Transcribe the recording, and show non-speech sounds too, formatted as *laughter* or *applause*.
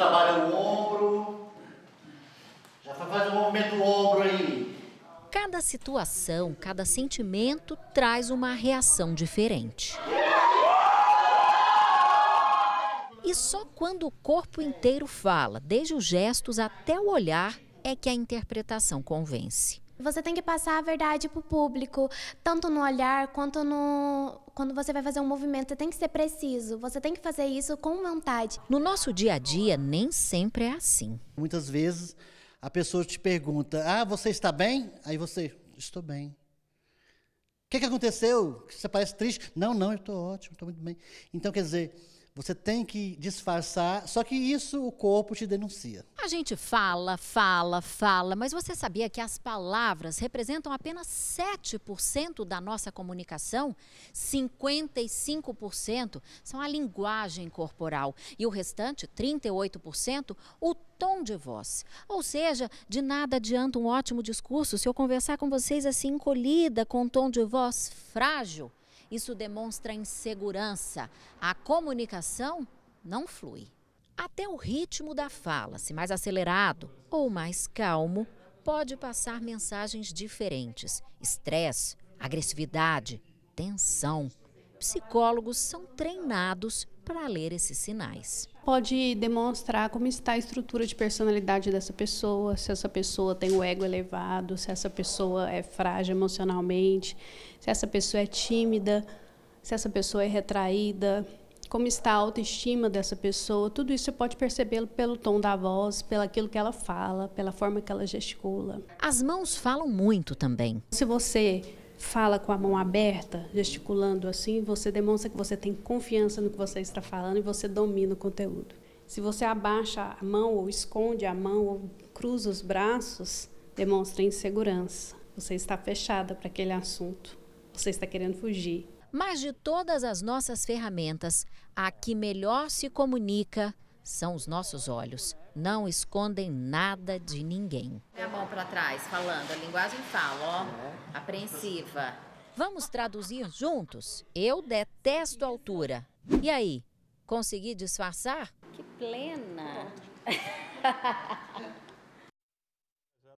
trabalha o ombro. Já faz o um movimento do ombro aí. Cada situação, cada sentimento traz uma reação diferente. E só quando o corpo inteiro fala, desde os gestos até o olhar, é que a interpretação convence. Você tem que passar a verdade para o público, tanto no olhar quanto no, quando você vai fazer um movimento, tem que ser preciso, você tem que fazer isso com vontade. No nosso dia a dia, nem sempre é assim. Muitas vezes a pessoa te pergunta: Ah, você está bem? Aí você: Estou bem. O que, que aconteceu? Você parece triste? Não, não, eu estou ótimo, estou muito bem. Então, quer dizer, você tem que disfarçar, só que isso o corpo te denuncia. A gente fala, fala, fala, mas você sabia que as palavras representam apenas 7% da nossa comunicação? 55% são a linguagem corporal e o restante, 38%, o tom de voz. Ou seja, de nada adianta um ótimo discurso se eu conversar com vocês assim encolhida, com um tom de voz frágil. Isso demonstra insegurança. A comunicação não flui. Até o ritmo da fala, se mais acelerado ou mais calmo, pode passar mensagens diferentes: estresse, agressividade, tensão psicólogos são treinados para ler esses sinais. Pode demonstrar como está a estrutura de personalidade dessa pessoa, se essa pessoa tem o ego elevado, se essa pessoa é frágil emocionalmente, se essa pessoa é tímida, se essa pessoa é retraída, como está a autoestima dessa pessoa. Tudo isso você pode percebê-lo pelo tom da voz, pelo aquilo que ela fala, pela forma que ela gesticula. As mãos falam muito também. Se você fala com a mão aberta, gesticulando assim, você demonstra que você tem confiança no que você está falando e você domina o conteúdo. Se você abaixa a mão ou esconde a mão ou cruza os braços, demonstra insegurança. Você está fechada para aquele assunto. Você está querendo fugir. Mas de todas as nossas ferramentas, a que melhor se comunica são os nossos olhos. Não escondem nada de ninguém. É a mão para trás, falando, a linguagem fala, ó, é. apreensiva. Vamos traduzir juntos? Eu detesto altura. E aí, consegui disfarçar? Que plena! Tá *laughs*